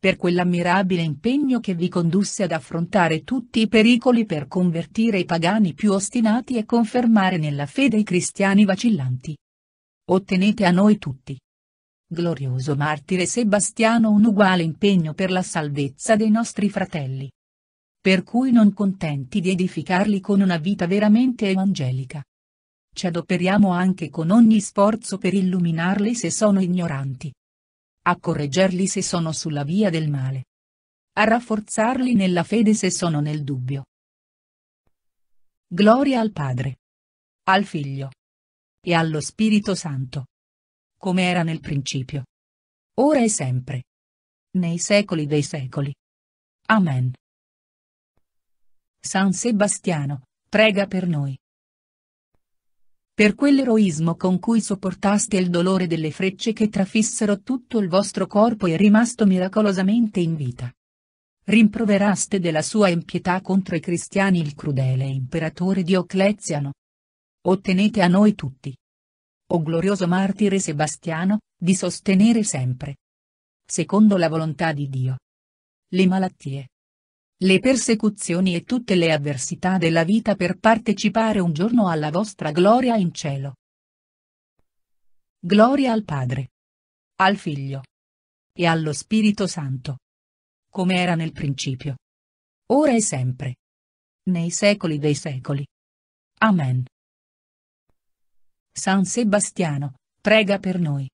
per quell'ammirabile impegno che vi condusse ad affrontare tutti i pericoli per convertire i pagani più ostinati e confermare nella fede i cristiani vacillanti. Ottenete a noi tutti. Glorioso martire Sebastiano un uguale impegno per la salvezza dei nostri fratelli. Per cui non contenti di edificarli con una vita veramente evangelica. Ci adoperiamo anche con ogni sforzo per illuminarli se sono ignoranti a correggerli se sono sulla via del male, a rafforzarli nella fede se sono nel dubbio. Gloria al Padre, al Figlio e allo Spirito Santo, come era nel principio, ora e sempre, nei secoli dei secoli. Amen. San Sebastiano, prega per noi per quell'eroismo con cui sopportaste il dolore delle frecce che trafissero tutto il vostro corpo e rimasto miracolosamente in vita. Rimproveraste della sua impietà contro i cristiani il crudele imperatore Diocleziano. Ottenete a noi tutti. O glorioso martire Sebastiano, di sostenere sempre. Secondo la volontà di Dio. Le malattie le persecuzioni e tutte le avversità della vita per partecipare un giorno alla vostra gloria in cielo. Gloria al Padre, al Figlio e allo Spirito Santo, come era nel principio, ora e sempre, nei secoli dei secoli. Amen. San Sebastiano, prega per noi.